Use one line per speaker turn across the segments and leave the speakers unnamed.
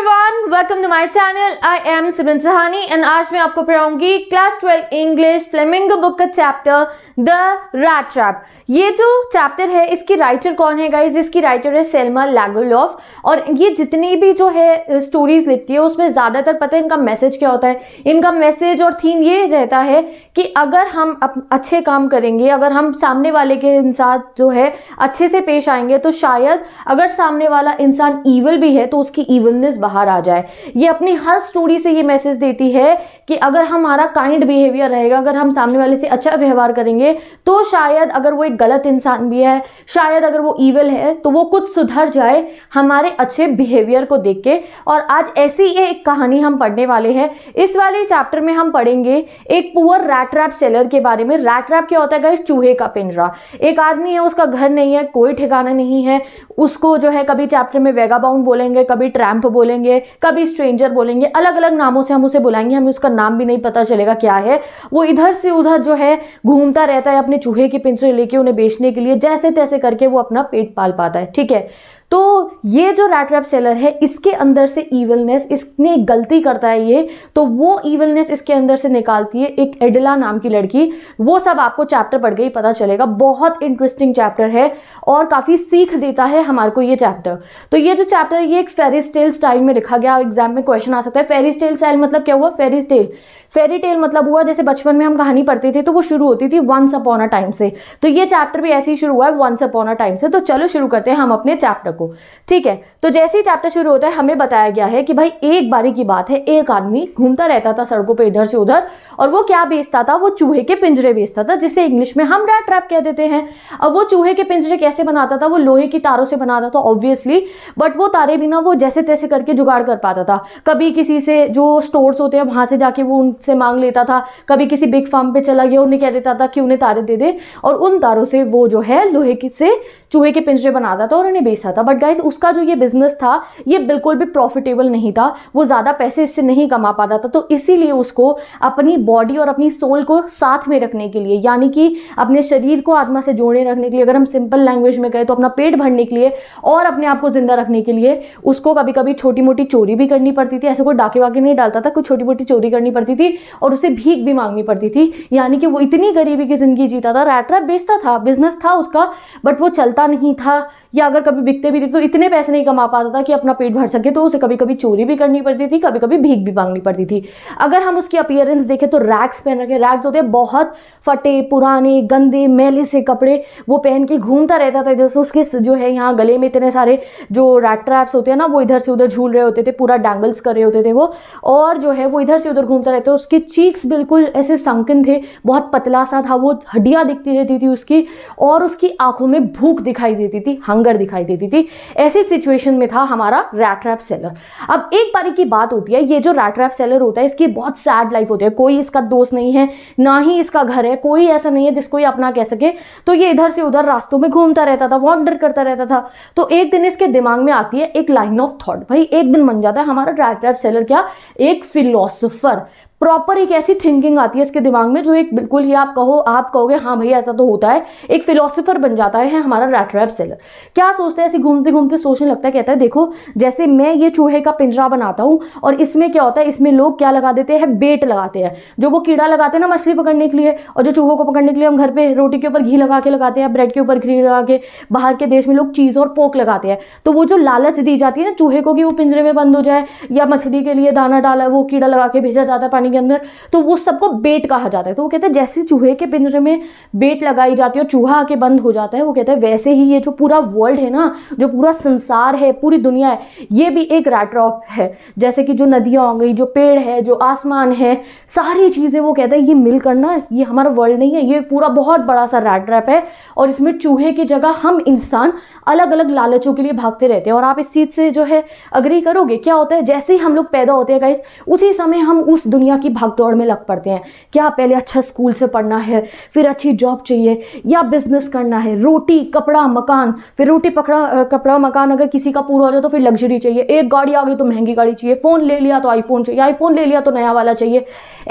everyone welcome to my channel I am Simran Sahani and आज मैं आपको पढ़ाऊंगी class twelve English Flamingo book का चैप्टर द रैट ट्रैप ये जो चैप्टर है इसकी राइटर कौन है गाइज इसकी राइटर है सेलमा लैगुलॉफ और ये जितनी भी जो है स्टोरीज लिखती है उसमें ज़्यादातर पता है इनका मैसेज क्या होता है इनका मैसेज और थीम ये रहता है कि अगर हम अच्छे काम करेंगे अगर हम सामने वाले के इंसान जो है अच्छे से पेश आएंगे तो शायद अगर सामने वाला इंसान ईवल भी है तो उसकी ईवलनेस बाहर आ जाए ये अपनी हर स्टोरी से ये मैसेज देती है कि अगर हमारा काइंड बिहेवियर रहेगा अगर हम सामने वाले से अच्छा व्यवहार करेंगे तो शायद अगर वो एक गलत इंसान भी है शायद अगर वो ईवल है तो वो कुछ सुधर जाए हमारे अच्छे बिहेवियर को देख के और आज ऐसी ही एक कहानी हम पढ़ने वाले हैं इस वाले चैप्टर में हम पढ़ेंगे एक पुअर रैट रैप सेलर के बारे में रैट रैप क्या होता है चूहे का पिंजरा एक आदमी है उसका घर नहीं है कोई ठिकाना नहीं है उसको जो है कभी चैप्टर में वेगाबाउंड बोलेंगे कभी ट्रैम्प बोलेंगे बोलेंगे कभी स्ट्रेंजर बोलेंगे अलग अलग नामों से हम उसे बुलाएंगे हमें उसका नाम भी नहीं पता चलेगा क्या है वो इधर से उधर जो है घूमता रहता है अपने चूहे के पिंसरे लेके उन्हें बेचने के लिए जैसे तैसे करके वो अपना पेट पाल पाता है ठीक है तो ये जो रैट रैप सेलर है इसके अंदर से ईवलनेस इसने गलती करता है ये तो वो ईवलनेस इसके अंदर से निकालती है एक एडिला नाम की लड़की वो सब आपको चैप्टर पढ़ के ही पता चलेगा बहुत इंटरेस्टिंग चैप्टर है और काफ़ी सीख देता है हमारे को ये चैप्टर तो ये जो चैप्टर ये एक फेरी स्टेल स्टाइल में लिखा गया एग्जाम में क्वेश्चन आ सकता है फेरी स्टेल स्टाइल मतलब क्या हुआ फेरी स्टेल फेरी टेल मतलब हुआ जैसे बचपन में हम कहानी पढ़ते थे तो वो शुरू होती थी वंस अपॉन अ टाइम से तो ये चैप्टर भी ऐसे ही शुरू हुआ है वंस अपॉन अ टाइम से तो चलो शुरू करते हैं हम अपने चैप्टर को को ठीक है तो जैसे ही चैप्टर शुरू होता है हमें बताया गया है कि भाई एक बारी की बात है एक आदमी घूमता रहता था सड़कों पर इधर से उधर और वो क्या बेचता था वो चूहे के पिंजरे बेचता था जिसे इंग्लिश में हम रैट ट्रैप कह देते हैं अब वो चूहे के पिंजरे कैसे बनाता था वो लोहे की तारों से बनाता था ऑब्वियसली बट वो तारे भी ना वो जैसे तैसे करके जुगाड़ कर पाता था कभी किसी से जो स्टोर्स होते हैं वहां से जाके वो उनसे मांग लेता था कभी किसी बिग फार्म पे चला गया उन्हें कह देता था कि उन्हें तारे दे दे और उन तारों से वो जो है लोहे से चूहे के पिंजरे बनाता था और उन्हें बेचता था बट गाइज उसका जो ये बिजनेस था ये बिल्कुल भी प्रॉफिटेबल नहीं था वो ज़्यादा पैसे इससे नहीं कमा पाता था तो इसीलिए उसको अपनी बॉडी और अपनी सोल को साथ में रखने के लिए यानी कि अपने शरीर को आत्मा से जोड़े रखने के लिए अगर हम सिंपल लैंग्वेज में कहें तो अपना पेट भरने के लिए और अपने आप को जिंदा रखने के लिए उसको कभी कभी छोटी मोटी चोरी भी करनी पड़ती थी ऐसे कोई डाके वाके नहीं डालता था कुछ छोटी मोटी चोरी करनी पड़ती थी और उसे भीख भी मांगनी पड़ती थी यानी कि वो इतनी गरीबी की ज़िंदगी जीता था रैट रैप बेचता था बिजनेस था उसका बट वो चलता पता नहीं था या अगर कभी बिकते भी थे तो इतने पैसे नहीं कमा पाता था कि अपना पेट भर सके तो उसे कभी कभी चोरी भी करनी पड़ती थी कभी कभी भीख भी मांगनी पड़ती थी अगर हम उसकी अपियरेंस देखें तो रैक्स पहन रखे रैक्स होते बहुत फटे पुराने गंदे मैले से कपड़े वो पहन के घूमता रहता था जैसे उसके जो है यहाँ गले में इतने सारे जो रैट ट्रैप्स होते हैं ना वो इधर से उधर झूल रहे होते थे पूरा डैंगल्स कर रहे होते थे वो और जो है वो इधर से उधर घूमता रहता उसके चीक्स बिल्कुल ऐसे संकिन थे बहुत पतला सा था वो हड्डियाँ दिखती रहती थी उसकी और उसकी आंखों में भूख दिखाई देती थी हंग हंगर दिखाई देती थी ऐसी सिचुएशन में था हमारा रैट रैप सेलर अब एक बारी की बात होती है ये जो रैट रैप सेलर होता है इसकी बहुत सैड लाइफ होती है कोई इसका दोस्त नहीं है ना ही इसका घर है कोई ऐसा नहीं है जिसको ये अपना कह सके तो ये इधर से उधर रास्तों में घूमता रहता था वॉन्डर करता रहता था तो एक दिन इसके दिमाग में आती है एक लाइन ऑफ थॉट भाई एक दिन बन जाता है हमारा रैट रैप सेलर क्या एक फिलोसफर प्रॉपर एक ऐसी थिंकिंग आती है इसके दिमाग में जो एक बिल्कुल ही आप कहो आप कहोगे हाँ भाई ऐसा तो होता है एक फिलोसफर बन जाता है हमारा रैटरैप सेलर क्या सोचता है ऐसे घूमते घूमते सोचने लगता है कहता है देखो जैसे मैं ये चूहे का पिंजरा बनाता हूँ और इसमें क्या होता है इसमें लोग क्या लगा देते हैं बेट लगाते हैं जो वो कीड़ा लगाते हैं ना मछली पकड़ने के लिए और जो चूहों को पकड़ने के लिए हम घर पर रोटी के ऊपर घी लगा के लगाते हैं ब्रेड के ऊपर घी लगा के बाहर के देश में लोग चीज़ और पोक लगाते हैं तो वो जो लालच दी जाती है ना चूहे को कि वो पिंजरे में बंद हो जाए या मछली के लिए दाना डाला वो कीड़ा लगा के भेजा जाता है पानी के अंदर तो वो सबको बेट कहा जाता है तो वो कहते हैं जैसे चूहे के पिंजरे में बेट लगाई जाती है और चूहा आके बंद हो जाता है वो कहते हैं वैसे ही ये जो पूरा वर्ल्ड है ना जो पूरा संसार है पूरी दुनिया है ये भी एक रैट्रॉप है जैसे कि जो नदियाँ हो गई जो पेड़ है जो आसमान है सारी चीज़ें वो कहते हैं ये मिल करना ये हमारा वर्ल्ड नहीं है ये पूरा बहुत बड़ा सा रैट है और इसमें चूहे की जगह हम इंसान अलग अलग लालचों के लिए भागते रहते हैं और आप इस चीज़ से जो है अग्री करोगे क्या होता है जैसे ही हम लोग पैदा होते हैं गाइस उसी समय हम उस दुनिया की भागदौड़ में लग पड़ते हैं क्या पहले अच्छा स्कूल से पढ़ना है फिर अच्छी जॉब चाहिए या बिजनेस करना है रोटी कपड़ा मकान फिर रोटी पकड़ा कपड़ा मकान अगर किसी का पूरा हो जाए तो फिर लग्जरी चाहिए एक गाड़ी आ गई तो महंगी गाड़ी चाहिए फ़ोन ले लिया तो आईफोन चाहिए आईफोन ले लिया तो नया वाला चाहिए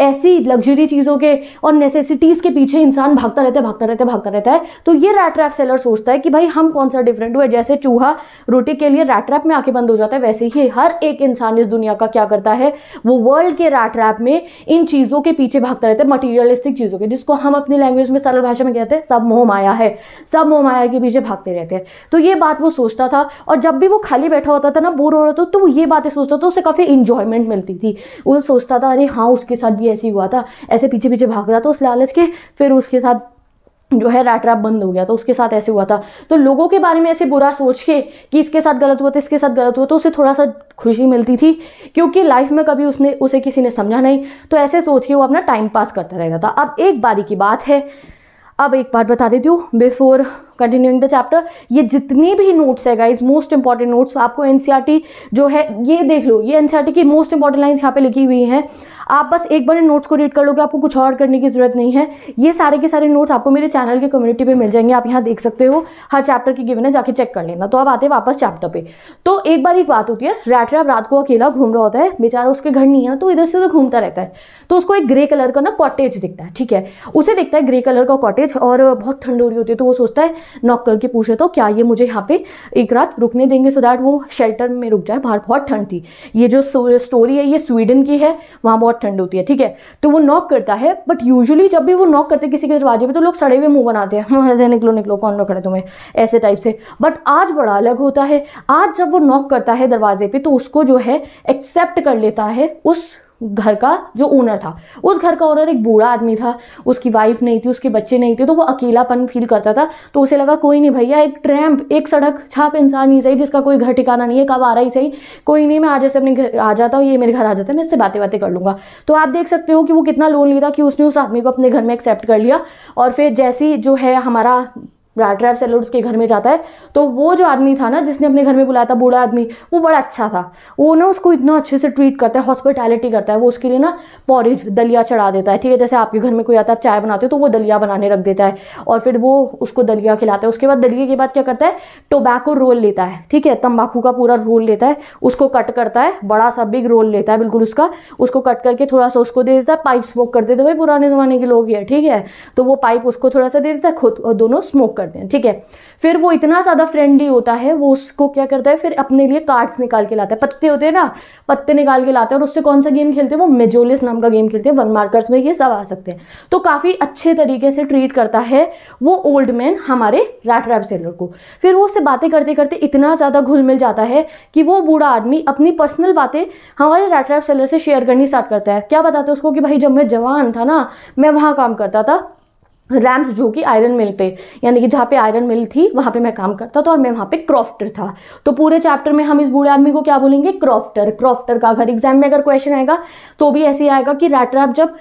ऐसी लग्जरी चीज़ों के और नेसेसिटीज़ के पीछे इंसान भागता रहता है भागता रहता है भागता रहता है तो ये रैट रैप सेलर सोचता है कि भाई हम कौन सा डिफरेंट हुआ जैसे चूहा रोटी के लिए रैट रैप में आके बंद हो जाता है वैसे ही हर एक इंसान इस दुनिया का क्या करता है वो वर्ल्ड के रैट रैप में इन चीज़ों के पीछे भागता रहता है मटीरियलिस्टिक चीज़ों के जिसको हम अपनी लैंग्वेज में सरल भाषा में कहते हैं सब मोह माया है सब मोह माया के पीछे भागते रहते हैं तो ये बात वो सोचता था और जब भी वो खाली बैठा होता था ना बोर हो रहा था तो वो ये बातें सोचता था उसे काफ़ी इंजॉयमेंट मिलती थी वो सोचता था अरे हाँ उसके साथ भी ऐसे हुआ था ऐसे पीछे पीछे भाग रहा था उस लालच के फिर उसके साथ जो है रैट रैप बंद हो गया था उसके साथ ऐसे हुआ था तो लोगों के बारे में ऐसे बुरा सोच के कि इसके साथ गलत हुआ था इसके साथ गलत हुआ तो उसे थोड़ा सा खुशी मिलती थी क्योंकि लाइफ में कभी उसने उसे किसी ने समझा नहीं तो ऐसे सोच के वो अपना टाइम पास करता रहता था अब एक बारी की बात है अब एक बात बता देती हूँ बिफोर कंटिन्यूइंग द चैप्टर ये जितने भी नोट्स है गाइज मोस्ट इंपॉर्टेंट नोट्स आपको एनसीईआरटी e जो है ये देख लो ये एनसीईआरटी e की मोस्ट इंपॉर्टेंट लाइन्स यहाँ पे लिखी हुई हैं आप बस एक बार नोट्स को रीड कर लोगे आपको कुछ और करने की जरूरत नहीं है ये सारे के सारे नोट्स आपको मेरे चैनल के कम्युनिटी पे मिल जाएंगे आप यहाँ देख सकते हो हर चैप्टर की गिवन है जाके चेक कर लेना तो अब आते हैं वापस चैप्टर पे तो एक बार एक बात होती है रैट रैप रात को अकेला घूम रहा होता है बेचारा उसके घर नहीं है तो इधर से उधर घूमता रहता है तो उसको एक ग्रे कलर का ना कॉटेज दिखता है ठीक है उसे देखता है ग्रे कलर का कॉटेज और बहुत ठंड हो रही होती है तो वो सोचता है नॉक करके पूछे तो क्या ये मुझे यहाँ पे एक रात रुकने देंगे सो दैट वो शेल्टर में रुक जाए बाहर बहुत ठंड थी ये जो स्टोरी है ये स्वीडन की है वहाँ बहुत ठंड होती है ठीक है तो वो नॉक करता है बट यूजली जब भी वो नॉक करते किसी के दरवाजे पर तो लोग सड़े हुए मुँह बनाते हैं हाँ, निकलो निकलो कौन रख रहे तुम्हें ऐसे टाइप से बट आज बड़ा अलग होता है आज जब वो नॉक करता है दरवाजे पर तो उसको जो है एक्सेप्ट कर लेता है उस घर का जो ओनर था उस घर का ओनर एक बूढ़ा आदमी था उसकी वाइफ नहीं थी उसके बच्चे नहीं थे तो वो अकेलापन फील करता था तो उसे लगा कोई नहीं भैया एक ट्रैम्प एक सड़क छाप इंसान ही सही जिसका कोई घर ठिकाना नहीं है कब आ रहा ही सही कोई नहीं मैं आज ऐसे अपने घर आ जाता हूँ ये मेरे घर आ जाता है मैं इससे बातें बातें कर लूँगा तो आप देख सकते हो कि वो कितना लोन लिया था कि उसने उस आदमी को अपने घर में एक्सेप्ट कर लिया और फिर जैसी जो है हमारा राट्रैप सेलर उसके घर में जाता है तो वो जो आदमी था ना जिसने अपने घर में बुलाया था बूढ़ा आदमी वो बड़ा अच्छा था वो ना उसको इतना अच्छे से ट्रीट करता है हॉस्पिटैलिटी करता है वो उसके लिए ना पॉरेज दलिया चढ़ा देता है ठीक है जैसे आपके घर में कोई आता है आप चाय बनाते हो तो वो दलिया बनाने रख देता है और फिर वो उसको दलिया खिलाता है उसके बाद दलिया के बाद क्या करता है टोबैको रोल लेता है ठीक है तम्बाकू का पूरा रोल लेता है उसको कट करता है बड़ा सा बिग रोल लेता है बिल्कुल उसका उसको कट करके थोड़ा सा उसको दे देता है पाइप स्मोक करते थे भाई पुराने ज़माने के लोग ये ठीक है तो वो पाइप उसको थोड़ा सा दे देता है खुद दोनों स्मोक करते हैं ठीक है फिर वो इतना ज़्यादा फ्रेंडली होता है वो उसको क्या करता है फिर अपने लिए कार्ड्स निकाल के लाता है पत्ते होते हैं ना पत्ते निकाल के लाते हैं और उससे कौन सा गेम खेलते हैं वो मेजोलिस नाम का गेम खेलते हैं वन मार्कर्स में ये सब आ सकते हैं तो काफ़ी अच्छे तरीके से ट्रीट करता है वो ओल्ड मैन हमारे रैट रैप सेलर को फिर वो उससे बातें करते करते इतना ज़्यादा घुल मिल जाता है कि वो बूढ़ा आदमी अपनी पर्सनल बातें हमारे रैट रैप सेलर से शेयर करनी स्टार्ट करता है क्या बताते हैं उसको कि भाई जब मैं जवान था ना मैं वहाँ काम करता था रैम्स जो कि आयरन मिल पे यानी कि जहाँ पे आयरन मिल थी वहाँ पे मैं काम करता था और मैं वहाँ पे क्रॉफ्टर था तो पूरे चैप्टर में हम इस बूढ़े आदमी को क्या बोलेंगे क्रॉफ्टर क्रॉफ्टर का अगर एग्जाम में अगर क्वेश्चन आएगा तो भी ऐसे ही आएगा कि रैटरैप जब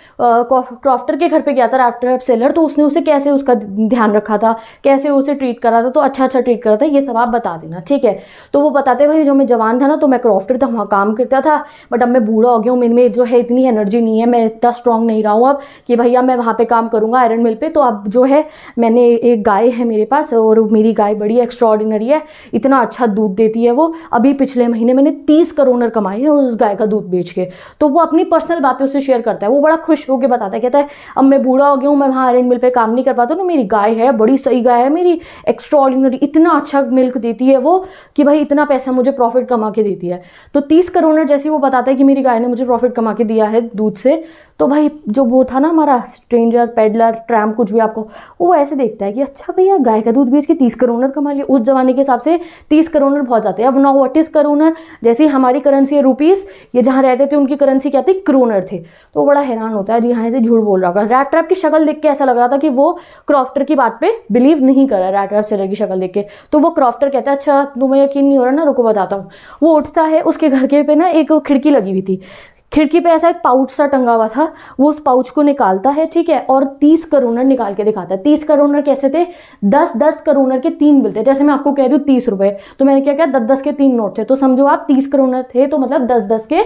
क्रॉफ्टर के घर पे गया था रैटरैप सेलर तो उसने उसे कैसे उसका ध्यान रखा था कैसे उसे ट्रीट करा था तो अच्छा अच्छा ट्रीट करा था ये सब आप बता देना ठीक है तो वो बताते भाई जो मैं जवान था ना तो मैं क्रॉफ्टर था वहाँ काम करता था बट अब मैं बूढ़ा हो गया हूँ मेरे में जो है इतनी एनर्जी नहीं है मैं इतना स्ट्रांग नहीं रहा हूँ अब कि भैया मैं वहाँ पर काम करूँगा आयरन मिल पर तो अब जो है मैंने एक गाय है मेरे पास और मेरी गाय बड़ी एक्स्ट्रॉर्डिनरी है इतना अच्छा दूध देती है वो अभी पिछले महीने मैंने तीस करोनर कमाई है उस गाय का दूध बेच के तो वो अपनी पर्सनल बातें उससे शेयर करता है वो बड़ा खुश होकर बताता है कहता है अब मैं बूढ़ा हो गया हूँ मैं वहाँ आयरन मिल पर काम नहीं कर पाता तो मेरी गाय है बड़ी सही गाय है मेरी एक्स्ट्रॉर्डिनरी इतना अच्छा मिल्क देती है वो कि भाई इतना पैसा मुझे प्रॉफिट कमा के देती है तो तीस करोनर जैसी वो बताता है कि मेरी गाय ने मुझे प्रॉफिट कमा के दिया है दूध से तो भाई जो वो था ना हमारा स्ट्रेंजर पेडलर ट्रैम कुछ भी आपको वो ऐसे देखता है कि अच्छा भैया गाय का दूध बेच के तीस करोनर कमा लिया उस ज़माने के हिसाब से तीस करोनर बहुत जाते हैं अब ना वट इज़ करोनर जैसे हमारी करेंसी है रुपीज़ ये जहाँ रहते थे उनकी करेंसी क्या थी क्रोनर थे तो बड़ा हैरान होता है यहाँ से झूठ बोल रहा था रैट ट्रैप की शक्ल देख के ऐसा लग रहा था कि वो क्रॉफ्टर की बात पर बिलीव नहीं कर रहा रैट ट्रैप सेलर की शक्ल देख के तो वो क्रॉफ्टर कहता है अच्छा तुम्हें यकीन नहीं हो रहा ना रुको बताता हूँ वो उठता है उसके घर के पे ना एक खिड़की लगी हुई थी खिड़की पे ऐसा एक पाउच सा टंगा हुआ था वो उस पाउच को निकालता है ठीक है और तीस करोनर निकाल के दिखाता है तीस करोनर कैसे थे दस दस करोनर के तीन मिलते जैसे मैं आपको कह रही हूँ तीस रुपये तो मैंने क्या कहा दस दस के तीन नोट थे तो समझो आप तीस करोनर थे तो मतलब दस दस के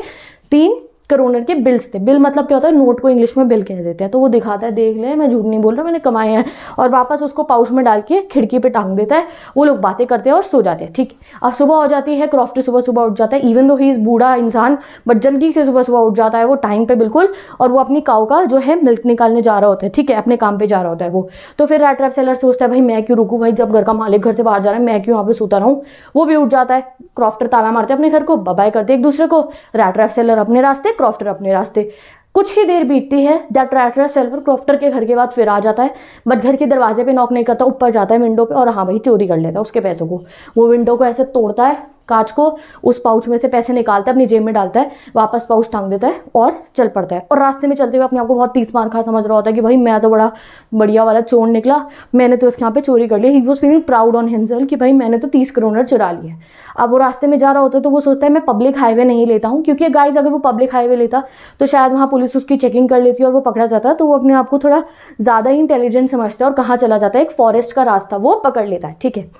तीन उसके ओनर के बिल्स थे बिल मतलब क्या होता है नोट को इंग्लिश में बिल कह देते हैं तो वो दिखाता है देख ले मैं झूठ नहीं बोल रहा मैंने कमाए हैं और वापस उसको पाउच में डाल के खिड़की पर टांग देता है वो लोग बातें करते हैं और सो जाते हैं ठीक अब सुबह हो जाती है क्रॉफ्ट सुबह सुबह उठ जाता है इवन दो ही बूढ़ा इंसान बट जल्दी से सुबह सुबह उठ जाता है वो टाइम पर बिल्कुल और वो अपनी काउ का जो है मिल्क निकालने जा रहा होता है ठीक है अपने काम पर जा रहा होता है वो तो फिर रैट रैप सेलर सोचता है भाई मैं क्यों रुकूँ भाई जब घर का मालिक घर से बाहर जा रहा है मैं क्यों यहाँ पर सोता रहूँ वो भी उठ जाता है क्रॉफ्टर ताला मारते अपने घर को बबाई करते एक दूसरे को रैट रैप सेलर अपने रास्ते क्रॉफ्टर अपने रास्ते कुछ ही देर बीतती है द ट्रैक्टर सेल्वर क्रॉफ्टर के घर के बाद फिर आ जाता है बट घर के दरवाजे पे नॉक नहीं करता ऊपर जाता है विंडो पे और हाँ भाई चोरी कर लेता है उसके पैसों को वो विंडो को ऐसे तोड़ता है कांच को उस पाउच में से पैसे निकालता है अपनी जेब में डालता है वापस पाउच टांग देता है और चल पड़ता है और रास्ते में चलते हुए अपने आप को बहुत तीस मार खा समझ रहा होता है कि भाई मैं तो बड़ा बढ़िया वाला चोर निकला मैंने तो इसके यहाँ पे चोरी कर लिया ही was feeling proud on himself कि भाई मैंने तो तीस करोड़ चुरा लिया अब वो रास्ते में जा रहा होता है तो वो सोचता है मैं पब्लिक हाईवे नहीं लेता हूँ क्योंकि गाइज अगर वो पब्लिक हाईवे लेता तो शायद वहाँ पुलिस उसकी चेकिंग कर लेती है और वो पकड़ा जाता तो वो अपने आप को थोड़ा ज़्यादा ही इंटेलिजेंट समझता है और कहाँ चला जाता है एक फॉरेस्ट का रास्ता वो पकड़ लेता है ठीक है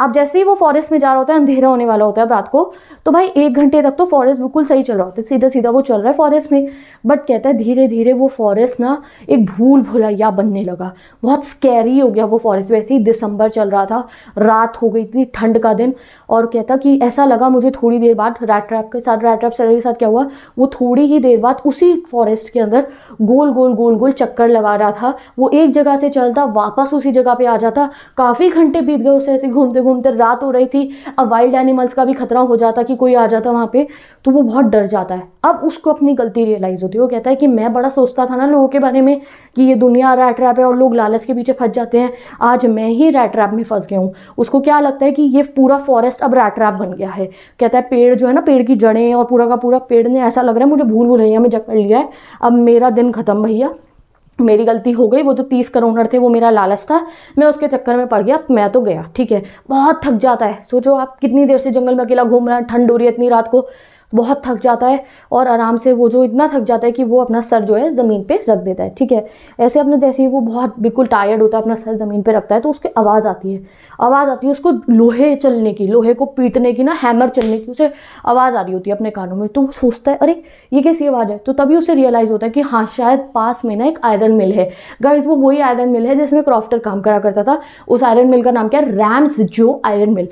अब जैसे ही वो फॉरेस्ट में जा रहा होता है अंधेरा होने वाला होता है रात को तो भाई एक घंटे तक तो फॉरेस्ट बिल्कुल सही चल रहा होता है सीधा सीधा वो चल रहा है फॉरेस्ट में बट कहता है धीरे धीरे वो फॉरेस्ट ना एक भूल भुलैया बनने लगा बहुत स्कैरी हो गया वो फॉरेस्ट वैसे ही दिसंबर चल रहा था रात हो गई थी ठंड का दिन और कहता कि ऐसा लगा मुझे थोड़ी देर बाद रैट ट्रैप के साथ रैट ट्रैप सैलरी के साथ क्या हुआ वो थोड़ी ही देर बाद उसी फॉरेस्ट के अंदर गोल गोल गोल गोल चक्कर लगा रहा था वो एक जगह से चलता वापस उसी जगह पे आ जाता काफ़ी घंटे बीत गए उसे ऐसे घूमते घूमते रात हो रही थी अब वाइल्ड एनिमल्स का का भी खतरा हो जाता कि कोई आ जाता वहाँ पे तो वो बहुत डर जाता है अब उसको अपनी गलती रियलाइज़ होती है वो कहता है कि मैं बड़ा सोचता था ना लोगों के बारे में कि ये दुनिया रैट रैप है और लोग लालच के पीछे फंस जाते हैं आज मैं ही रैट रैप में फंस गया हूँ उसको क्या लगता है कि ये पूरा फॉरेस्ट अब रैट रैप बन गया है कहता है पेड़ जो है ना पेड़ की जड़ें और पूरा का पूरा पेड़ ने ऐसा लग रहा है मुझे भूल भुलैया में जकड़ लिया है अब मेरा दिन ख़त्म भैया मेरी गलती हो गई वो जो तीस करोड़ थे वो मेरा लालच था मैं उसके चक्कर में पड़ गया मैं तो गया ठीक है बहुत थक जाता है सोचो आप कितनी देर से जंगल में अकेला घूम रहा है ठंड हो रही है इतनी रात को बहुत थक जाता है और आराम से वो जो इतना थक जाता है कि वो अपना सर जो है ज़मीन पर रख देता है ठीक है ऐसे अपने जैसे ही वो बहुत बिल्कुल टायर्ड होता है अपना सर ज़मीन पर रखता है तो उसकी आवाज़ आती है आवाज़ आती है उसको लोहे चलने की लोहे को पीटने की ना हैमर चलने की उसे आवाज़ आ रही होती है अपने कानों में तो वो सोचता है अरे ये कैसी आवाज़ है तो तभी उसे रियलाइज़ होता है कि हाँ शायद पास में ना एक आयरन मिल है गाइज वो वही आयरन मिल है जिसमें क्रॉफ्टर काम करा करता था उस आयरन मिल का नाम क्या है रैम्स जो आयरन मिल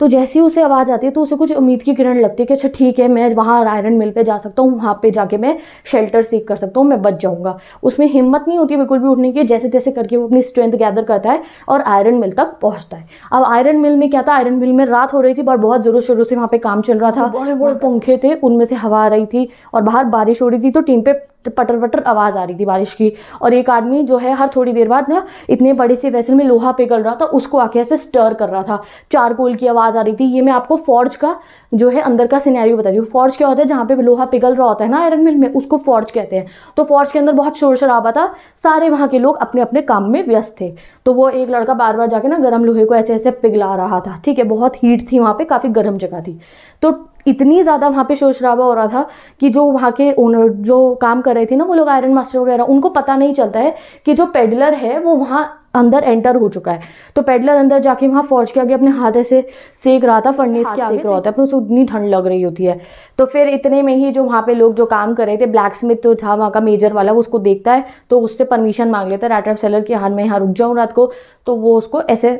तो जैसी उसे आवाज़ आती है तो उसे कुछ उम्मीद की किरण लगती है कि अच्छा ठीक है मैं वहाँ आयरन मिल पे जा सकता हूँ वहाँ पे जाके मैं शेल्टर सीख कर सकता हूँ मैं बच जाऊँगा उसमें हिम्मत नहीं होती बिल्कुल भी उठने की जैसे तैसे करके वो अपनी स्ट्रेंथ गैदर करता है और आयरन मिल तक पहुँचता है अब आयरन मिल में क्या था आयरन मिल में रात हो रही थी और बहुत जोरों शोरों से वहाँ पर काम चल रहा था बड़े बड़े पंखे थे उनमें से हवा आ रही थी और बाहर बारिश हो रही थी तो टीम पे तो पटर पटर आवाज़ आ रही थी बारिश की और एक आदमी जो है हर थोड़ी देर बाद ना इतने बड़े से वैसे में लोहा पिघल रहा था उसको आके ऐसे स्टर कर रहा था चारकोल की आवाज़ आ रही थी ये मैं आपको फॉर्ज का जो है अंदर का सिनेरियो बता रही हूँ फॉर्ज क्या होता है जहाँ पे लोहा पिघल रहा होता है ना आयरन मिल में उसको फॉर्ज कहते हैं तो फॉर्ज के अंदर बहुत शोर शराबा था सारे वहाँ के लोग अपने अपने काम में व्यस्त थे तो वो एक लड़का बार बार जाके ना गर्म लोहे को ऐसे ऐसे पिघला रहा था ठीक है बहुत हीट थी वहाँ पर काफ़ी गर्म जगह थी तो इतनी ज़्यादा वहाँ पे शोर शराबा हो रहा था कि जो वहाँ के ओनर जो काम कर रहे थे ना वो लोग आयरन मास्टर वगैरह उनको पता नहीं चलता है कि जो पेडलर है वो वहाँ अंदर एंटर हो चुका है तो पेडलर अंदर जाके वहाँ फौज के आगे अपने हाथ ऐसे सेक रहा था फर्नीस के सेक रहा होता है अपने उतनी ठंड लग रही होती है तो फिर इतने में ही जो वहाँ पे लोग जो काम कर रहे थे ब्लैक स्मिथ जो था वहाँ का मेजर वाला वो उसको देखता है तो उससे परमिशन मांग लेता है ऑफ सेलर की हाथ में यहाँ रुक जाऊँ रात को तो वो उसको ऐसे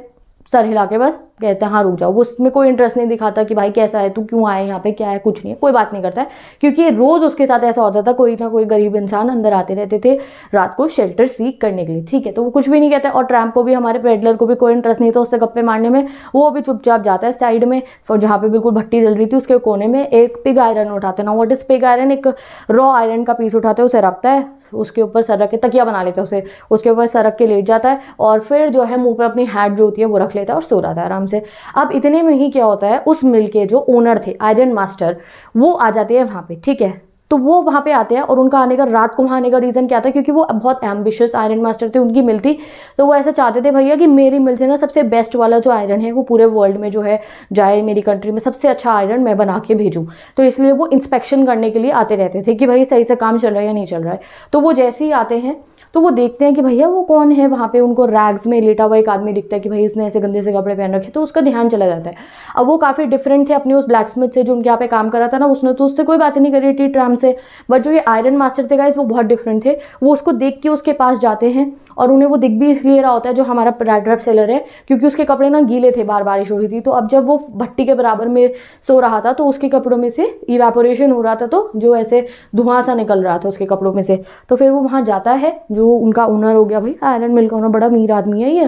सर हिला के बस कहते हैं हाँ रुक जाओ वो उसमें कोई इंटरेस्ट नहीं दिखाता कि भाई कैसा है तू क्यों आए यहाँ पे क्या है कुछ नहीं है कोई बात नहीं करता है क्योंकि रोज़ उसके साथ ऐसा होता था कोई ना कोई गरीब इंसान अंदर आते रहते थे रात को शेल्टर सीख करने के लिए ठीक है तो वो कुछ भी नहीं कहता और ट्रैम्प को भी हमारे पेडलर को भी कोई इंटरेस्ट नहीं था उससे गप्पे मारने में वो भी चुपचाप जाता है साइड में और जहाँ पर बिल्कुल भट्टी जल रही थी उसके कोने में एक पिग आयरन उठाते ना वट इज़ पिग आयरन एक रॉ आयरन का पीस उठाते उसे रखता है उसके ऊपर सर रख के तकिया बना लेता है उसे उसके ऊपर सर रख के लेट जाता है और फिर जो है मुंह पे अपनी हैड जो होती है वो रख लेता है और सो जाता है आराम से अब इतने में ही क्या होता है उस मिल के जो ओनर थे आयरन मास्टर वो आ जाते हैं वहाँ पर ठीक है तो वो वहाँ पे आते हैं और उनका आने का रात को वहाँ आने का रीज़न क्या था क्योंकि वो बहुत एम्बिशियस आयरन मास्टर थे उनकी मिल थी तो वो ऐसा चाहते थे भैया कि मेरी मिल से ना सबसे बेस्ट वाला जो आयरन है वो पूरे वर्ल्ड में जो है जाए मेरी कंट्री में सबसे अच्छा आयरन मैं बना के भेजूँ तो इसलिए वो इंस्पेक्शन करने के लिए आते रहते थे कि भाई सही से काम चल रहा है या नहीं चल रहा है तो वो जैसे ही आते हैं तो वो देखते हैं कि भैया वो कौन है वहाँ पे उनको रैग्स में लेटा हुआ एक आदमी दिखता है कि भाई उसने ऐसे गंदे से कपड़े पहन रखे तो उसका ध्यान चला जाता है अब वो काफ़ी डिफरेंट थे अपने उस ब्लैक स्मिथ से जो उनके यहाँ पे काम कर रहा था ना उसने तो उससे कोई बात नहीं करी टी ट्राम से बट जो ये आयरन मास्टर थे गाइज वो बहुत डिफरेंट थे वो उसको देख के उसके पास जाते हैं और उन्हें वो दिख भी इसलिए रहा होता है जो हमारा रेड सेलर है क्योंकि उसके कपड़े ना गीले थे बार बारिश हो रही थी तो अब जब वो भट्टी के बराबर में सो रहा था तो उसके कपड़ों में से इवेपोरेशन हो रहा था तो जो ऐसे धुआं सा निकल रहा था उसके कपड़ों में से तो फिर वो वहाँ जाता है जो उनका ओनर हो गया भाई आयरन मिल का ओनर बड़ा अमीर आदमी है ये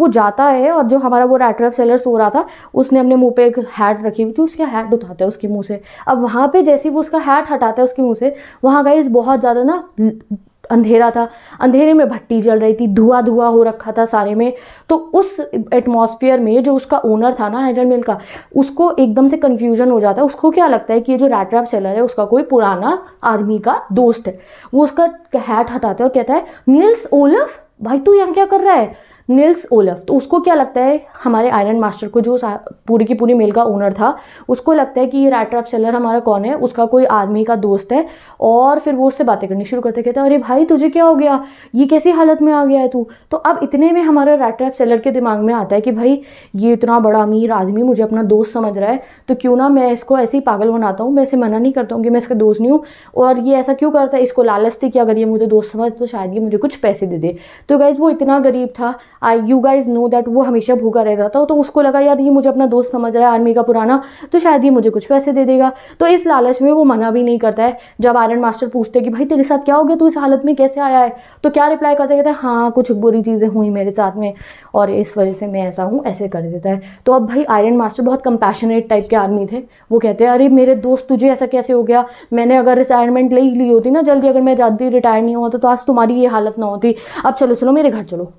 वो जाता है और जो हमारा वो रेड सेलर सो रहा था उसने अपने मुँह पर एक हैट रखी हुई थी उसके हैट उठाता है उसके मुँह से अब वहाँ पर जैसे वो उसका हैट हटाता है उसके मुँह से वहाँ का बहुत ज़्यादा ना अंधेरा था अंधेरे में भट्टी जल रही थी धुआं धुआं हो रखा था सारे में तो उस एटमॉस्फेयर में जो उसका ओनर था ना हैंडल मिल का उसको एकदम से कन्फ्यूजन हो जाता है उसको क्या लगता है कि ये जो रैट रैप सेलर है उसका कोई पुराना आर्मी का दोस्त है वो उसका हैट हटाते है और कहता है नील्स ओलफ भाई तू यहाँ क्या कर रहा है नील्स ओलफ तो उसको क्या लगता है हमारे आयरन मास्टर को जो पूरी की पूरी मेल का ओनर था उसको लगता है कि ये रैट सेलर हमारा कौन है उसका कोई आर्मी का दोस्त है और फिर वो उससे बातें करनी शुरू करते कहते हैं अरे भाई तुझे क्या हो गया ये कैसी हालत में आ गया है तू तो अब इतने में हमारा रैट सेलर के दिमाग में आता है कि भाई ये इतना बड़ा अमीर आदमी मुझे अपना दोस्त समझ रहा है तो क्यों ना मैं इसको ऐसे ही पागल बनाता हूँ मैं इसे मना नहीं करता हूँ कि मैं इसका दोस्त नहीं हूँ और ये ऐसा क्यों करता है इसको लालच थी कि अगर ये मुझे दोस्त समझ तो शायद ये मुझे कुछ पैसे दे दे तो गाइज वो इतना गरीब था I you guys know that वो हमेशा भूखा रहता था तो उसको लगा यार ये मुझे अपना दोस्त समझ रहा है आर्मी का पुराना तो शायद ये मुझे कुछ पैसे दे देगा तो इस लालच में वो मना भी नहीं करता है जब आयरन मास्टर पूछते हैं कि भाई तेरे साथ क्या हो गया तू इस हालत में कैसे आया है तो क्या रिप्लाई करता है कहता है हाँ कुछ बुरी चीज़ें हुई मेरे साथ में और इस वजह से मैं ऐसा हूँ ऐसे कर देता है तो अब भाई आयरन मास्टर बहुत कंपैशनेट टाइप के आदमी थे वो कहते हैं अरे मेरे दोस्त तुझे ऐसा कैसे हो गया मैंने अगर रिटायरमेंट ले ली होती ना जल्दी अगर मैं जल्दी रिटायर नहीं हुआ तो आज तुम्हारी ये हालत ना होती अब चलो चलो मेरे घर चलो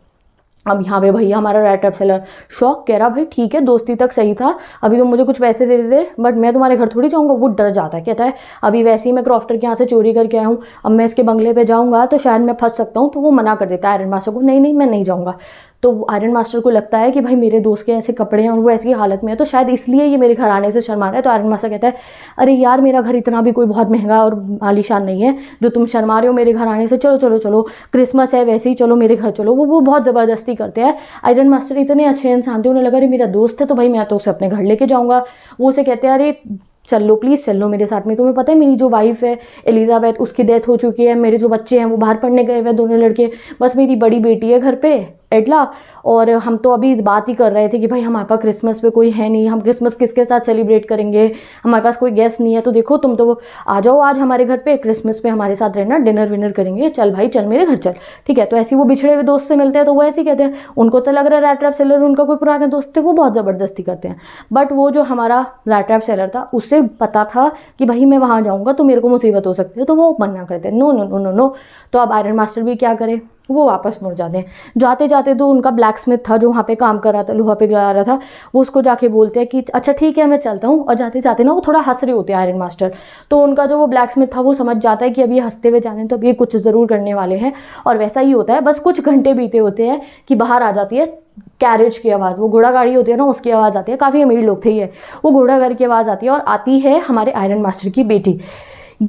अब यहाँ पे भैया हमारा रेड टैप सेलर शौक कह रहा भाई ठीक है दोस्ती तक सही था अभी तुम तो मुझे कुछ पैसे दे देते बट मैं तुम्हारे घर थोड़ी जाऊँगा वो डर जाता है कहता है अभी वैसे ही मैं क्रॉफ्टर के यहाँ से चोरी करके आया हूँ अब मैं इसके बंगले पे जाऊँगा तो शायद मैं फंस सकता हूँ तो वो मना कर देता है आयरन मास्टर को नहीं नहीं मैं नहीं जाऊँगा तो आयरन मास्टर को लगता है कि भाई मेरे दोस्त के ऐसे कपड़े हैं और वो ऐसी हालत में है तो शायद इसलिए ये मेरे घर आने से शर्मा रहा है तो आयरन मास्टर कहता है अरे यार मेरा घर इतना भी कोई बहुत महंगा और आलिशान नहीं है जो तुम शर्मा रहे हो मेरे घर आने से चलो चलो चलो क्रिसमस है वैसे ही चलो मेरे घर चलो वो वो बहुत ज़बरदस्ती करते हैं आयरन मास्टर इतने अच्छे इंसान थे उन्हें लगा अरे मेरा दोस्त है तो भाई मैं तो उसे अपने घर लेके जाऊँगा वो उसे कहते हैं अरे चल लो प्लीज़ चल लो मेरे साथ में तुम्हें पता है मेरी जो वाइफ है एलिजाबैथ उसकी डेथ हो चुकी है मेरे जो बच्चे हैं वो बाहर पढ़ने गए हुए हैं दोनों लड़के बस मेरी बड़ी बेटी है घर पे एडला और हम तो अभी बात ही कर रहे थे कि भाई हमारे पास क्रिसमस पे कोई है नहीं हम क्रिसमस किसके साथ सेलिब्रेट करेंगे हमारे पास कोई गेस्ट नहीं है तो देखो तुम तो आ जाओ आज हमारे घर पे क्रिसमस पे हमारे साथ रहना डिनर विनर करेंगे चल भाई चल मेरे घर चल ठीक है तो ऐसे वो बिछड़े हुए दोस्त से मिलते हैं तो वो ऐसे कहते हैं उनको तो लग रहा है रैट्रैप सेलर उनका कोई पुराने दोस्त थे वो बहुत ज़बरदस्ती करते हैं बट वो जो हमारा रैट्रैप सेलर था उससे पता था कि भाई मैं वहाँ जाऊँगा तो मेरे को मुसीबत हो सकती है तो वो मना करते हैं no no no no no तो अब आयरन मास्टर भी क्या करे वो वापस मुड़ जाते हैं जाते जाते तो उनका ब्लैक स्मिथ था जो वहाँ पे काम कर रहा था लोहा पिघला रहा था वो उसको जाके बोलते हैं कि अच्छा ठीक है मैं चलता हूँ और जाते जाते ना वो थोड़ा हंस रहे होते हैं आयरन मास्टर तो उनका जो वो ब्लैक स्मिथ था वो समझ जाता है कि अभी हंसते हुए जाने तो अब ये कुछ ज़रूर करने वाले हैं और वैसा ही होता है बस कुछ घंटे बीते होते हैं कि बाहर आ जाती है कैरेज की आवाज़ वो घोड़ा गाड़ी होती है ना उसकी आवाज़ आती है काफ़ी अमीर लोग थे ये वो घोड़ा गाड़ी की आवाज़ आती है और आती है हमारे आयरन मास्टर की बेटी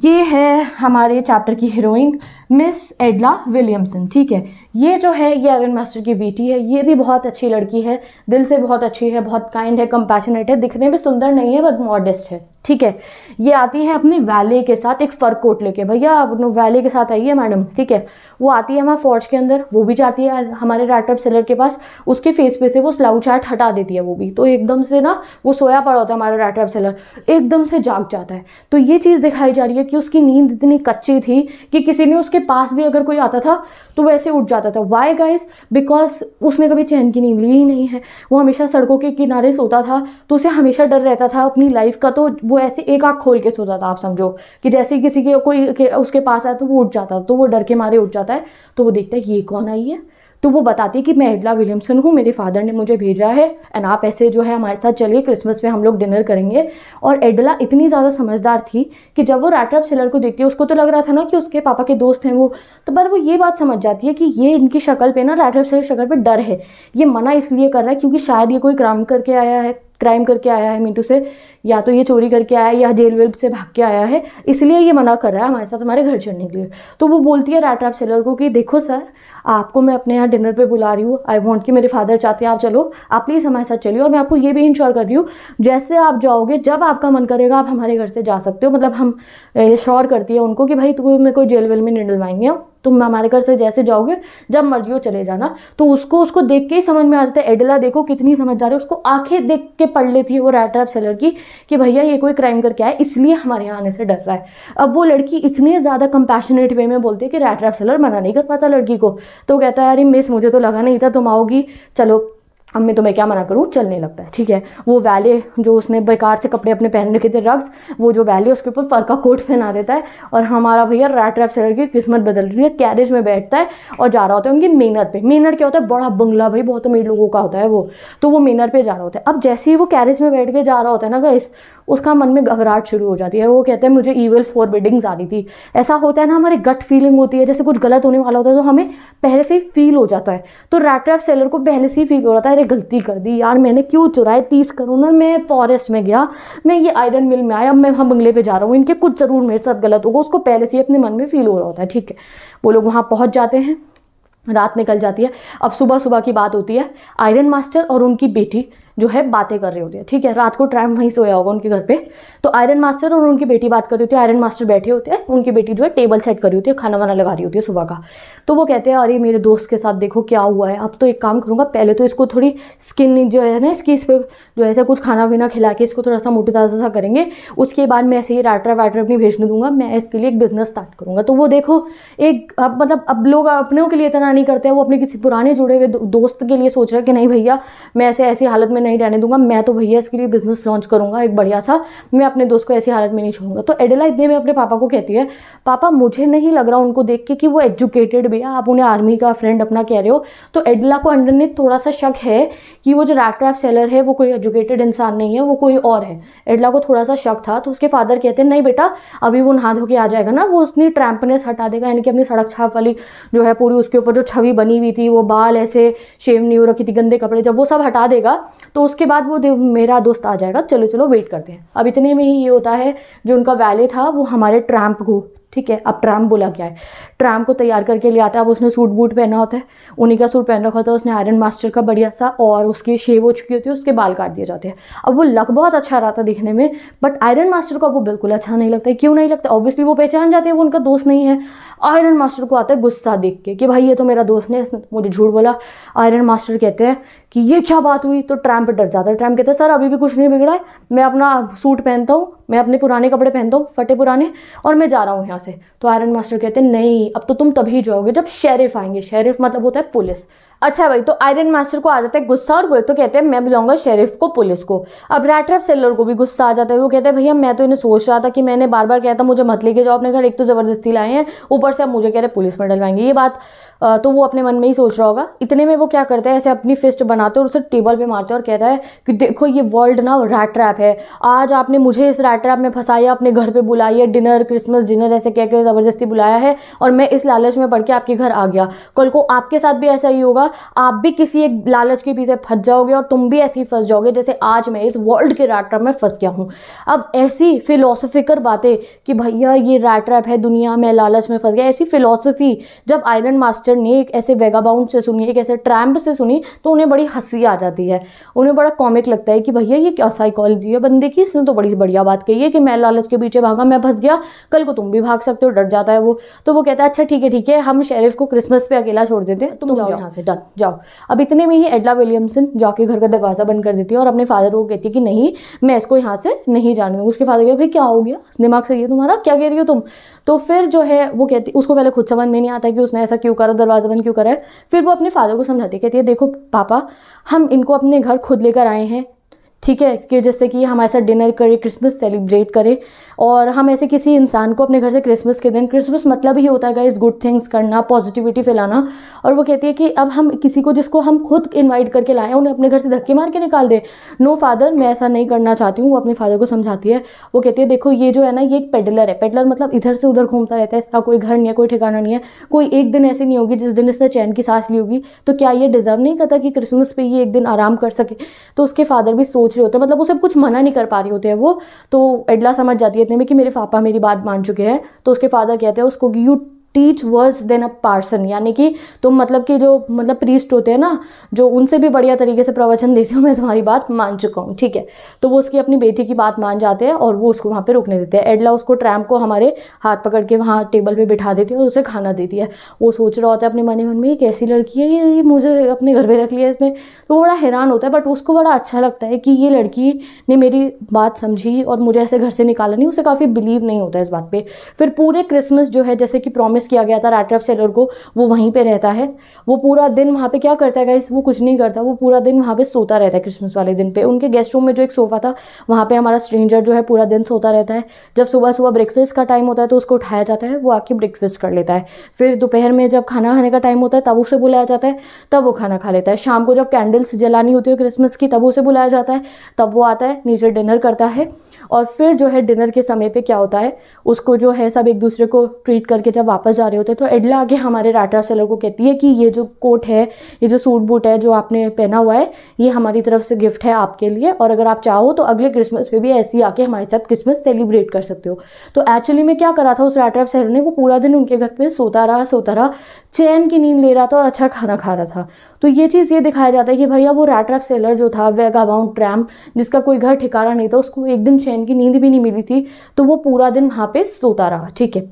ये है हमारे चैप्टर की हीरोइन मिस एडला विलियमसन ठीक है ये जो है ये आयरन मास्टर की बेटी है ये भी बहुत अच्छी लड़की है दिल से बहुत अच्छी है बहुत काइंड है कंपैशनेट है दिखने में सुंदर नहीं है बट मॉडेस्ट है ठीक है ये आती है अपने वैले के साथ एक फर कोट लेके भैया आप वैले के साथ आइए मैडम ठीक है वो आती है हमारे फौज के अंदर वो भी जाती है हमारे राइटर सेलर के पास उसके फेस पे से वो स्लाउ चार्ट हटा देती है वो भी तो एकदम से ना वो सोया पड़ा होता है हमारा राइटर सेलर एकदम से जाग जाता है तो ये चीज़ दिखाई जा रही है कि उसकी नींद इतनी कच्ची थी कि किसी ने उसके पास भी अगर कोई आता था तो वैसे उठ जाता जाता था वाई गाइज बिकॉज उसने कभी चैन की नींद ली ही नहीं है वो हमेशा सड़कों के किनारे सोता था तो उसे हमेशा डर रहता था अपनी लाइफ का तो वो ऐसे एक आँख खोल के सोता था आप समझो कि जैसे किसी के कोई के, उसके पास आया तो वो उठ जाता तो वो डर के मारे उठ जाता है तो वो देखता है ये कौन आई है तो वो बताती है कि मैं एडला विलियमसन हूँ मेरे फादर ने मुझे भेजा है एंड आप ऐसे जो है हमारे साथ चलिए क्रिसमस पे हम लोग डिनर करेंगे और एडला इतनी ज़्यादा समझदार थी कि जब वो रैटअप सेलर को देखती है उसको तो लग रहा था ना कि उसके पापा के दोस्त हैं वो तो पर वो ये बात समझ जाती है कि ये इनकी शक्ल पर ना रैटअप सेलर शक्ल पर डर है ये मना इसलिए कर रहा है क्योंकि शायद ये कोई क्राइम करके आया है क्राइम करके आया है मीटू से या तो ये चोरी करके आया है या जेल वेल से भाग के आया है इसलिए ये मना कर रहा है हमारे साथ हमारे घर चढ़ने के लिए तो वो बोलती है रैट सेलर को कि देखो सर आपको मैं अपने यहाँ डिनर पे बुला रही हूँ आई वॉन्ट कि मेरे फादर चाहते हैं आप चलो आप प्लीज़ हमारे साथ चलिए और मैं आपको ये भी इंश्योर कर रही हूँ जैसे आप जाओगे जब आपका मन करेगा आप हमारे घर से जा सकते हो मतलब हम इंश्योर करती है उनको कि भाई तुम्हें कोई जेल वेल में नहीं डलवाएंगे तुम हमारे घर से जैसे जाओगे जब मर्जी हो चले जाना तो उसको उसको देख के ही समझ में आ जाता है एडला देखो कितनी समझदार है उसको आंखें देख के पढ़ लेती है वो रैट रैप सेलर की कि भैया ये कोई क्राइम करके आया इसलिए हमारे यहाँ आने से डर रहा है अब वो लड़की इतने ज़्यादा कंपैशनेट वे में बोलती है कि रैट रैप सेलर मना नहीं कर पाता लड़की को तो कहता है अरे मिस मुझे तो लगा नहीं था तुम आओगी चलो अम्मी तो मैं क्या मना करूँ चलने लगता है ठीक है वो वैले जो उसने बेकार से कपड़े अपने पहन रखे थे रग्स वो जो वैले उसके ऊपर फरका कोट पहना देता है और हमारा भैया रैट रैप सेलर की किस्मत बदल रही है कैरेज में बैठता है और जा रहा होता है उनकी मेनर पे मेनर क्या होता है बड़ा बंगला भाई बहुत अमीर लोगों का होता है वो तो वो मेनर पर जा रहा होता है अब जैसे ही वो कैरेज में बैठ के जा रहा होता है ना गाइस उसका मन में घबराहट शुरू हो जाती है वो कहते हैं मुझे ईवल फोर बिडिंग्स आ रही थी ऐसा होता है ना हमारी गट फीलिंग होती है जैसे कुछ गलत होने वाला होता है तो हमें पहले से ही फील हो जाता है तो रैट रैप सेलर को पहले से ही फील हो जाता है मैंने गलती कर दी यार मैंने क्यों चुराए तीस करोड़ मैं फॉरेस्ट में गया मैं ये आयरन मिल में आया अब मैं हम बंगले पे जा रहा हूँ इनके कुछ ज़रूर मेरे साथ गलत होगा उसको पहले से ही अपने मन में फील हो रहा होता है ठीक है वो लोग वहाँ पहुँच जाते हैं रात निकल जाती है अब सुबह सुबह की बात होती है आयरन मास्टर और उनकी बेटी जो है बातें कर रही होती है ठीक है रात को ट्रैम वहीं सोया होगा उनके घर पर तो आयरन मास्टर और उनकी बेटी बात कर रही होती है आयरन मास्टर बैठे होते हैं उनकी बेटी जो है टेबल सेट कर रही होती है खाना वाना लगा रही होती है सुबह का तो वो कहते हैं अरे मेरे दोस्त के साथ देखो क्या हुआ है अब तो एक काम करूँगा पहले तो इसको थोड़ी स्किन जो है ना इसकी इस पर जो है कुछ खाना पीना खिला के इसको थोड़ा सा मोटा ताज़ा सा करेंगे उसके बाद मैं ऐसे ही राटरा वाटर अपनी भेजने दूंगा मैं इसके लिए एक बिज़नेस स्टार्ट करूँगा तो वो देखो एक अब मतलब अब लोग अपनों के लिए इतना नहीं करते हैं वो अपने किसी पुराने जुड़े हुए दोस्त के लिए सोच रहे हैं कि नहीं भैया मैं ऐसे ऐसी हालत में नहीं रहने दूंगा मैं तो भैया इसके लिए बिजनेस लॉन्च करूंगा एक बढ़िया सा मैं अपने दोस्त को ऐसी हालत में नहीं छोड़ूंगा तो एडेला इतने में अपने पापा को कहती है पापा मुझे नहीं लग रहा उनको देख के कि वो एजुकेटेड भी है आप उन्हें आर्मी का फ्रेंड अपना कह रहे हो तो एडला को अंडर ने थोड़ा सा शक है कि वो जो रैप ट्रैप सेलर है वो कोई एजुकेटेड इंसान नहीं है वो कोई और है एडला को थोड़ा सा शक था तो उसके फादर कहते हैं नहीं बेटा अभी वो नहा धो के आ जाएगा ना वो उसकी ट्रैम्पनेस हटा देगा यानी कि अपनी सड़क छाप वाली जो है पूरी उसके ऊपर जो छवि बनी हुई थी वो बाल ऐसे शेव नहीं हो रखी थी गंदे कपड़े जब वो सब हटा देगा तो उसके बाद वो मेरा दोस्त आ जाएगा चलो चलो वेट करते हैं अब इतने में ही ये होता है जो उनका वैले था वो हमारे ट्रैम्प को ठीक है अब ट्रैम्प बोला क्या है ट्रैम्प को तैयार करके ले आता है अब उसने सूट बूट पहना होता है उन्हीं का सूट पहन रखा होता है उसने आयरन मास्टर का बढ़िया सा और उसकी शेव हो चुकी होती है उसके बाल काट दिए जाते हैं अब वो लक बहुत अच्छा रहा था दिखने में बट आयरन मास्टर को वो बिल्कुल अच्छा नहीं लगता है क्यों नहीं लगता ऑब्वियसली वो पहचान जाते हैं वो उनका दोस्त नहीं है आयरन मास्टर को आता है गुस्सा देख के कि भाई ये तो मेरा दोस्त नहीं है मुझे झूठ बोला आयरन मास्टर कहते हैं कि ये क्या बात हुई तो ट्रैम्प डर जाता है ट्रैम्प कहता है सर अभी भी कुछ नहीं बिगड़ा है मैं अपना सूट पहनता हूँ मैं अपने पुराने कपड़े पहनता हूँ फटे पुराने और मैं जा रहा हूँ यहाँ से तो आयरन मास्टर कहते हैं नहीं अब तो तुम तभी जाओगे जब शेरिफ आएंगे शेरिफ मतलब होता है पुलिस अच्छा भाई तो आयरन मास्टर को आ जाता है गुस्सा और वो तो कहते हैं मैं बुलाऊंगा शेरिफ को पुलिस को अब रैट रैप सेलर को भी गुस्सा आ जाता है वो कहते हैं भैया मैं तो इन्हें सोच रहा था कि मैंने बार बार कहता मुझे मत लेके जाओ अपने घर एक तो ज़बरदस्ती लाए हैं ऊपर से अब मुझे कह रहे पुलिस में डलवाएंगे ये बात तो वो अपने मन में ही सोच रहा होगा इतने में वो क्या करता है ऐसे अपनी फिस्ट बनाते और उसे टेबल पर मारते और कहता है कि देखो ये वर्ल्ड ना रैट रैप है आज आपने मुझे इस रैट में फंसाया अपने घर पर बुलाया डिनर क्रिसमस डिनर ऐसे कह के ज़बरदस्ती बुलाया है और मैं इस लालच में पढ़ के आपके घर आ गया कल को आपके साथ भी ऐसा ही होगा आप भी किसी एक लालच के पीछे फंस जाओगे और तुम भी ऐसे ही फंस जाओगे जैसे आज मैं इस वर्ल्ड के रैट ट्रैप में फंस गया हूँ अब ऐसी फिलोसफिकर बातें कि भैया ये रैट ट्रैप है दुनिया में लालच में फंस गया ऐसी फिलोसफी जब आयरन मास्टर ने एक ऐसे वेगाबाउंड से सुनी एक ऐसे ट्रैम्प से सुनी तो उन्हें बड़ी हंसी आ जाती है उन्हें बड़ा कॉमिक लगता है कि भैया ये क्या साइकोलॉजी है बंदे की इसने तो बड़ी बढ़िया बात कही है कि मैं लालच के पीछे भागा मैं फंस गया कल को तुम भी भाग सकते हो डर जाता है वो तो वो कहता है अच्छा ठीक है ठीक है हम शेरिफ को क्रिसमस पे अकेला छोड़ देते हैं तुम, तुम जाओ यहाँ से डन जाओ अब इतने में ही एडला विलियमसन जाके घर का दरवाज़ा बंद कर देती है और अपने फादर को कहती है कि नहीं मैं इसको यहाँ से नहीं जाने दूँगी उसके फादर कहते भाई क्या हो गया दिमाग सही है तुम्हारा क्या कह रही हो तुम तो फिर जो है वो कहती उसको पहले खुद समझ में नहीं आता कि उसने ऐसा क्यों करा दरवाज़ा बंद क्यों करा है फिर वो अपने फादर को समझाती कहती है देखो पापा हम इनको अपने घर खुद लेकर आए हैं ठीक है कि जैसे कि हमारे साथ डिनर करें क्रिसमस सेलिब्रेट करें और हम ऐसे किसी इंसान को अपने घर से क्रिसमस के दिन क्रिसमस मतलब ही होता है इस गुड थिंग्स करना पॉजिटिविटी फैलाना और वो कहती है कि अब हम किसी को जिसको हम खुद इन्वाइट करके लाएँ उन्हें अपने घर से धक्के मार के निकाल दें नो फादर मैं ऐसा नहीं करना चाहती हूँ वो अपने फादर को समझाती है वो कहती है देखो ये जो है ना ये एक पेडलर है पेडलर मतलब इधर से उधर घूमता रहता है इसका कोई घर नहीं है कोई ठिकाना नहीं है कोई एक दिन ऐसी नहीं होगी जिस दिन इसने चैन की सांस ली होगी तो क्या ये डिज़र्व नहीं करता कि क्रिसमस पर ये एक दिन आराम कर सके तो उसके फादर भी सोच सोच रहे होते हैं मतलब उसे कुछ मना नहीं कर पा रही होते हैं वो तो एडला समझ जाती है इतने में कि मेरे पापा मेरी बात मान चुके हैं तो उसके फादर कहते हैं उसको कि you teach worse than a parson यानी कि तुम मतलब कि जो मतलब प्रीस्ट होते हैं ना जो उनसे भी बढ़िया तरीके से प्रवचन देती हूँ मैं तुम्हारी बात मान चुका हूँ ठीक है तो वो उसकी अपनी बेटी की बात मान जाते हैं और वो उसको वहाँ पर रुकने देते हैं एडला उसको ट्रैम्प को हमारे हाथ पकड़ के वहाँ टेबल पर बिठा देती है और उसे खाना देती है वो सोच रहा होता है अपने मन मन में ये कैसी लड़की है ये मुझे अपने घर पर रख लिया इसने तो बड़ा हैरान होता है बट उसको बड़ा अच्छा लगता है कि ये लड़की ने मेरी बात समझी और मुझे ऐसे घर से निकाला नहीं उसे काफ़ी बिलीव नहीं होता इस बात पर फिर पूरे क्रिसमस जो है जैसे कि प्रॉमिस प्रोमिस किया गया था रैटरअप सेलर को वो वहीं पे रहता है वो पूरा दिन वहाँ पे क्या करता है गाइस वो कुछ नहीं करता वो पूरा दिन वहाँ पे सोता रहता है क्रिसमस वाले दिन पे उनके गेस्ट रूम में जो एक सोफ़ा था वहाँ पे हमारा स्ट्रेंजर जो है पूरा दिन सोता रहता है जब सुबह सुबह ब्रेकफास्ट का टाइम होता है तो उसको उठाया जाता है वो आके ब्रेकफास्ट कर लेता है फिर दोपहर में जब खाना खाने का टाइम होता है तब उसे बुलाया जाता है तब वो खाना खा लेता है शाम को जब कैंडल्स जलानी होती है क्रिसमस की तब उसे बुलाया जाता है तब वो आता है नीचे डिनर करता है और फिर जो है डिनर के समय पर क्या होता है उसको जो है सब एक दूसरे को ट्रीट करके जब वापस वापस जा रहे होते तो एडला आगे हमारे राटा सेलर को कहती है कि ये जो कोट है ये जो सूट बूट है जो आपने पहना हुआ है ये हमारी तरफ से गिफ्ट है आपके लिए और अगर आप चाहो तो अगले क्रिसमस पे भी ऐसे ही आके हमारे साथ क्रिसमस सेलिब्रेट कर सकते हो तो एक्चुअली में क्या करा था उस राटा सेलर ने वो पूरा दिन उनके घर पर सोता रहा सोता रहा चैन की नींद ले रहा था और अच्छा खाना खा रहा था तो ये चीज़ ये दिखाया जाता है कि भैया वो राटा सेलर जो था वेगा बाउंड ट्रैम जिसका कोई घर ठिकाना नहीं था उसको एक दिन चैन की नींद भी नहीं मिली थी तो वो पूरा दिन वहाँ पे सोता रहा ठीक है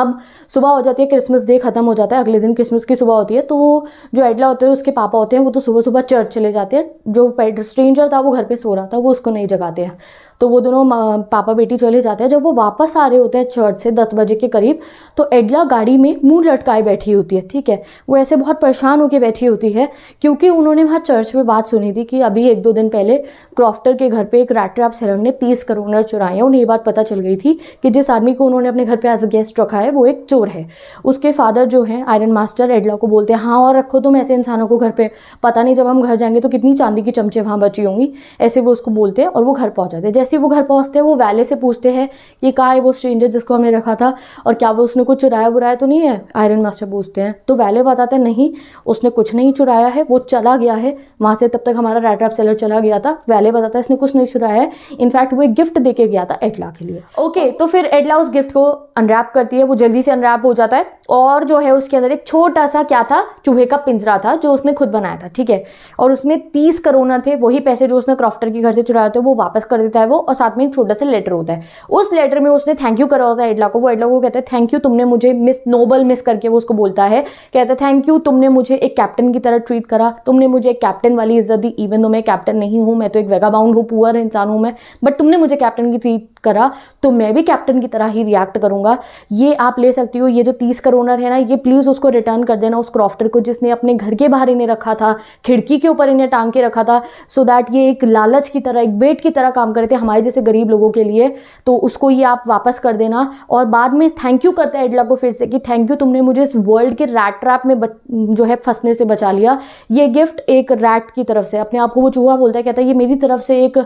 अब सुबह हो जाती है क्रिसमस डे ख़त्म हो जाता है अगले दिन क्रिसमस की सुबह होती है तो वो जो एडला होते हैं उसके पापा होते हैं वो तो सुबह सुबह चर्च चले जाते हैं जो पेड स्ट्रेंजर था वो घर पे सो रहा था वो उसको नहीं जगाते हैं तो वो दोनों पापा बेटी चले जाते हैं जब वो वापस आ रहे होते हैं चर्च से दस बजे के करीब तो एडला गाड़ी में मुँह लटकाए बैठी होती है ठीक है वो ऐसे बहुत परेशान होकर बैठी होती है क्योंकि उन्होंने वहाँ चर्च में बात सुनी थी कि अभी एक दो दिन पहले क्रॉफ्टर के घर पर एक रैट रैप ने तीस करोड़ चुराए हैं उन्हें ये बात पता चल गई थी कि जिस आदमी को उन्होंने अपने घर पर एज अ गेस्ट रखा है वो एक चोर है उसके फादर जो हैं आयरन मास्टर एडला को बोलते हैं हाँ और रखो तुम ऐसे इंसानों को घर पर पता नहीं जब हम घर जाएंगे तो कितनी चांदी की चमचे वहाँ बची होंगी ऐसे वो उसको बोलते हैं और वो घर पहुँचाते हैं जैसे वो घर पहुँचते हैं वो वैले से पूछते हैं कि कहाँ है वो स्ट्रेंजर जिसको हमने रखा था और क्या वो उसने कुछ चुराया बुराया तो नहीं है आयरन मास्टर पूछते हैं तो वैले बताते हैं नहीं उसने कुछ नहीं चुराया है वो चला गया है वहाँ से तब तक हमारा रेड रैप सेलर चला गया था वैले बताता है इसने कुछ नहीं चुराया है इनफैक्ट वो एक गिफ्ट दे के गया था एडला के लिए ओके तो फिर एडला उस गिफ्ट को अनरैप करती है वो जल्दी से अनरैप हो जाता है और जो है उसके अंदर एक छोटा सा क्या था चूहे का पिंजरा था जो उसने खुद बनाया था ठीक है और उसमें तीस करोना थे वही पैसे जो उसने क्रॉफ्टर के घर से चुराए थे वो वापस कर देता है को और साथ में एक छोटा सा लेटर होता है उस लेटर में उसने थैंक यू करा होता है एडला को वो एडला को कहता है थैंक यू तुमने मुझे मिस नोबल मिस करके वो उसको बोलता है कहता है थैंक यू तुमने मुझे एक कैप्टन की तरह ट्रीट करा तुमने मुझे एक कैप्टन वाली इज्जत दी इवन तो मैं कैप्टन नहीं हूँ मैं तो एक वेगा बाउंड हूँ पुअर इंसान हूँ मैं बट तुमने मुझे कैप्टन की ट्रीट करा तो मैं भी कैप्टन की तरह ही रिएक्ट करूंगा ये आप ले सकती हो ये जो तीस करोनर है ना ये प्लीज़ उसको रिटर्न कर देना उस क्रॉफ्टर को जिसने अपने घर के बाहर इन्हें रखा था खिड़की के ऊपर इन्हें टांग के रखा था सो so दैट ये एक लालच की तरह एक बेट की तरह काम करे थे हमारे जैसे गरीब लोगों के लिए तो उसको ये आप वापस कर देना और बाद में थैंक यू करता है एडला को फिर से कि थैंक यू तुमने मुझे इस वर्ल्ड के रैट ट्रैप में जो है फंसने से बचा लिया ये गिफ्ट एक रैट की तरफ से अपने आप को वो चूहा बोलता है कहता है ये मेरी तरफ से एक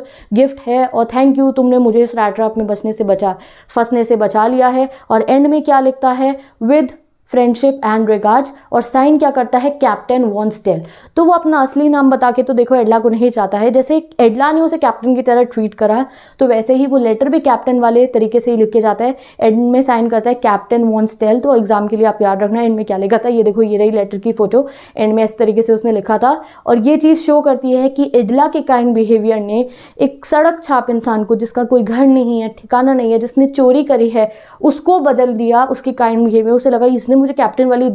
गिफ्ट है और थैंक यू तुमने मुझे इस रैट ट्रैप में बचने से बचा फंसने से बचा लिया है और एंड में क्या लिखता है विद फ्रेंडशिप एंड रिगार्ड्स और साइन क्या करता है कैप्टन वॉन्सटेल तो वो अपना असली नाम बता के तो देखो एडला को नहीं चाहता है जैसे एडला ने उसे कैप्टन की तरह ट्रीट करा तो वैसे ही वो लेटर भी कैप्टन वाले तरीके से ही लिख के जाता है एंड में साइन करता है कैप्टन वॉन्सटेल तो एग्जाम के लिए आप याद रखना एंड में क्या लिखा था ये देखो ये रही लेटर की फोटो एंड में इस तरीके से उसने लिखा था और ये चीज़ शो करती है कि एडला के काइंड बिहेवियर ने एक सड़क छाप इंसान को जिसका कोई घर नहीं है ठिकाना नहीं है जिसने चोरी करी है उसको बदल दिया उसके काइंड बिहेवियर उसे लगा इसने मुझे कैप्टन वाली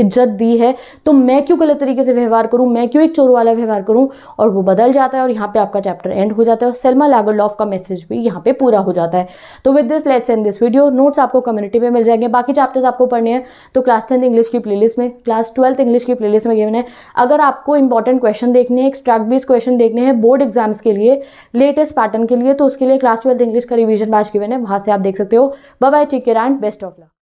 इज्जत दी है तो मैं क्यों गलत तरीके से व्यवहार करूं मैं क्यों एक चोर वाला व्यवहार करूं और वो बदल जाता है और यहाँ पे आपका चैप्टर एंड हो जाता है और सलमा लागरलॉफ का मैसेज भी यहाँ पे पूरा हो जाता है तो with this let's end this video notes आपको कम्युनिटी में मिल जाएंगे बाकी चैप्टर्स आपको पढ़ने हैं तो क्लास टेंथ इंग्लिश की प्ले में क्लास ट्वेल्थ इंग्लिश की प्ले में गेवन है अगर आपको इंपॉर्टेंट क्वेश्चन देखने हैं एक्स्ट्रैक्ट बेस्ड क्वेश्चन देखने हैं बोर्ड एग्जाम्स के लिए लेटेस्ट पैटर्न के लिए तो उसके लिए क्लास ट्वेल्थ इंग्लिश का रिविजन बैच गिवन है वहाँ से आप देख सकते हो bye take care and best of luck